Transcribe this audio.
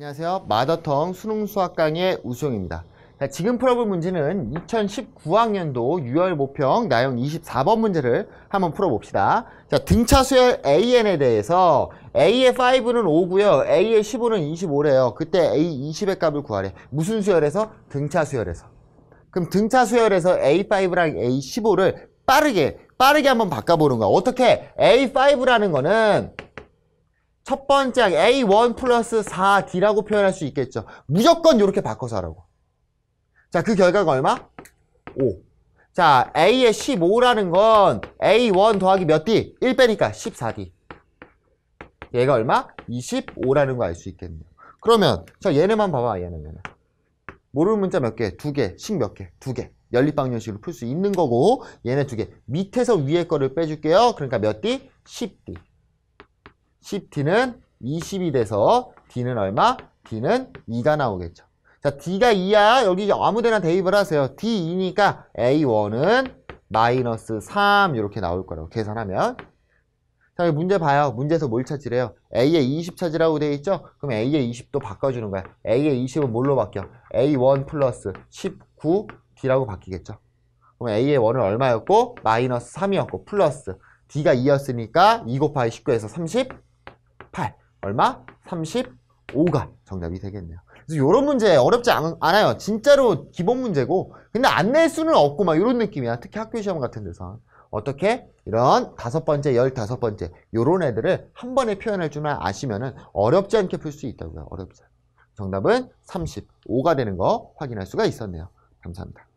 안녕하세요. 마더텅 수능 수학 강의 우수영입니다. 자, 지금 풀어볼 문제는 2019학년도 6월 모평 나형 24번 문제를 한번 풀어봅시다. 자, 등차 수열 AN에 대해서 A의 5는 5고요. A의 15는 25래요. 그때 A 20의 값을 구하래. 무슨 수열에서? 등차 수열에서. 그럼 등차 수열에서 A5랑 A15를 빠르게 빠르게 한번 바꿔보는 거야. 어떻게? A5라는 거는 첫 번째 항 A1 플러스 4D라고 표현할 수 있겠죠. 무조건 이렇게 바꿔서 하라고. 자, 그 결과가 얼마? 5. 자, A의 15라는 건 A1 더하기 몇 D? 1 빼니까 14D. 얘가 얼마? 25라는 거 알 수 있겠네요. 그러면 저 얘네만 봐봐, 얘는 얘는. 모르는 문자 몇 개? 두 개. 식 몇 개? 두 개. 연립방정식으로 풀 수 있는 거고 얘네 두 개. 밑에서 위에 거를 빼줄게요. 그러니까 몇 D? 10D. 10D는 20이 돼서 D는 얼마? D는 2가 나오겠죠. 자, D가 2야. 여기 아무데나 대입을 하세요. D2니까 A1은 마이너스 3 이렇게 나올 거라고 계산하면 자, 문제 봐요. 문제에서 뭘 찾으래요? A에 20 찾으라고 되어 있죠? 그럼 A에 20도 바꿔주는 거야. A에 20은 뭘로 바뀌어? A1 플러스 19D라고 바뀌겠죠? 그럼 A의 1은 얼마였고? 마이너스 3이었고 플러스 D가 2였으니까 2 곱하기 19에서 30 8 얼마? 35가 정답이 되겠네요 그래서 이런 문제 어렵지 않, 아요 진짜로 기본 문제고 근데 안 낼 수는 없고 막 이런 느낌이야 특히 학교 시험 같은 데서 어떻게 이런 다섯 번째, 열다섯 번째 이런 애들을 한 번에 표현할 줄만 아시면 은 어렵지 않게 풀 수 있다고요 어렵지 않게 정답은 35가 되는 거 확인할 수가 있었네요 감사합니다